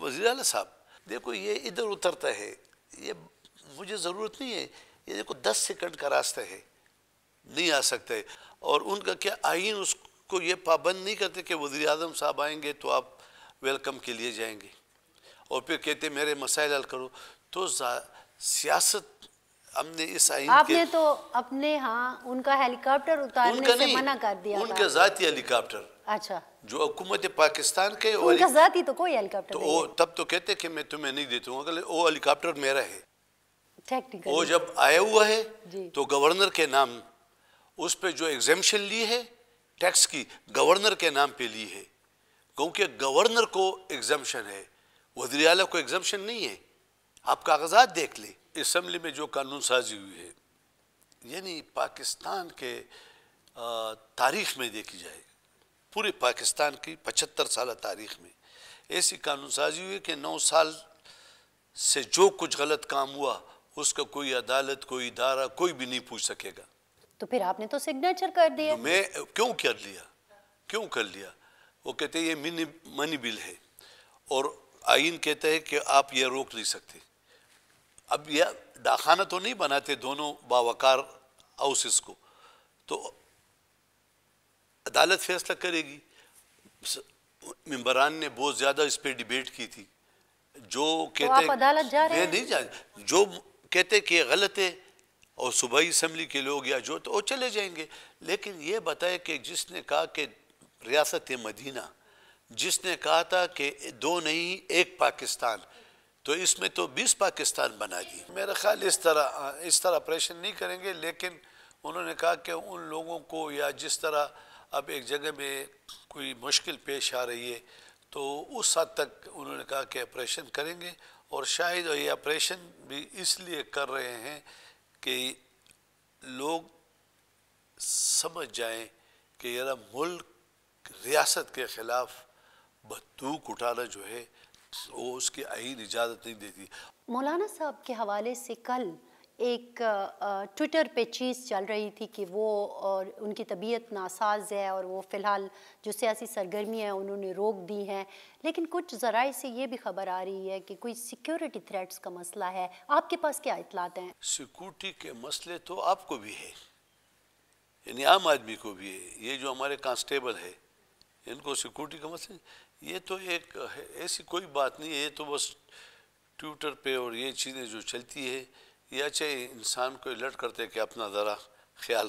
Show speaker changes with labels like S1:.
S1: वजी अल साहब देखो ये इधर उतरता है ये मुझे ज़रूरत नहीं है ये देखो दस सेकंड का रास्ता है नहीं आ सकते और उनका क्या आइन उसको ये पाबंद नहीं करते कि वजी अजम साहब आएंगे तो आप वेलकम के लिए जाएंगे और फिर कहते मेरे मसाइल हल करो तो सियासत हमने इस आइन आपने
S2: तो अपने हाँ उनका हेलीकॉप्टर उतारने से मना कर दिया उनके
S1: जाती हेलीकॉप्टर अच्छा जो हुकूमत पाकिस्तान के तो उनका
S2: जाती तो कोई हेलीकॉप्टर तो वो
S1: तब तो कहते कि मैं तुम्हें नहीं देता हूँ अगर वो हेलीकॉप्टर मेरा
S2: है वो
S1: जब आया हुआ है तो गवर्नर के नाम उस पर जो एग्जेम्पन ली है टैक्स की गवर्नर के नाम पे ली है क्योंकि गवर्नर को एग्जामेशन है वजी को एग्जामेशन नहीं है आप कागजात देख लें इसम्बली में जो कानून साजी हुई है यानी पाकिस्तान के तारीख में देखी जाए पूरे पाकिस्तान की पचहत्तर साल तारीख में ऐसी कानून साजी हुई कि नौ साल से जो कुछ गलत काम हुआ उसका कोई अदालत कोई इदारा कोई भी नहीं पूछ सकेगा
S2: तो फिर आपने तो सिग्नेचर कर दिया तो
S1: मैं क्यों कर लिया क्यों कर लिया वो कहते ये मिनी मनी बिल है और आइन कहता है कि आप ये रोक नहीं सकते अब यह डाखाना तो नहीं बनाते दोनों बावकार हाउसेस को तो अदालत फैसला करेगी मम्बरान ने बहुत ज़्यादा इस पर डिबेट की थी जो तो कहते
S2: तो जा रहे नहीं जा
S1: जो कहते कि गलत है और सुबह इसम्बली के लोग या जो तो वो चले जाएंगे लेकिन ये बताए कि जिसने कहा कि रियासत मदीना जिसने कहा था कि दो नहीं एक पाकिस्तान तो इसमें तो 20 पाकिस्तान बना दी मेरा ख्याल इस तरह इस तरह ऑपरेशन नहीं करेंगे लेकिन उन्होंने कहा कि उन लोगों को या जिस तरह अब एक जगह में कोई मुश्किल पेश आ रही है तो उस हद तक उन्होंने कहा कि ऑपरेशन करेंगे और शायद ये ऑपरेशन भी इसलिए कर रहे हैं कि लोग समझ जाएं कि यार मुल्क रियासत के ख़िलाफ बंदूक उठाना जो है वो तो उसके आईन इजाज़त नहीं देती
S2: मौलाना साहब के हवाले से कल एक ट्विटर पे चीज़ चल रही थी कि वो और उनकी तबीयत नासाज है और वो फ़िलहाल जो सियासी सरगर्मियाँ हैं उन्होंने रोक दी हैं लेकिन कुछ ज़राए से ये भी खबर आ रही है कि कोई सिक्योरिटी थ्रेट्स का मसला है आपके पास क्या इतलात
S1: हैं सिक्योरिटी के मसले तो आपको भी है यानी आम आदमी को भी है ये जो हमारे कांस्टेबल है इनको सिक्योरिटी का मतलब ये तो एक ऐसी कोई बात नहीं है ये तो बस ट्विटर पे और ये चीज़ें जो चलती है या चाहे इंसान को अलर्ट करते हैं कि अपना ज़रा ख्याल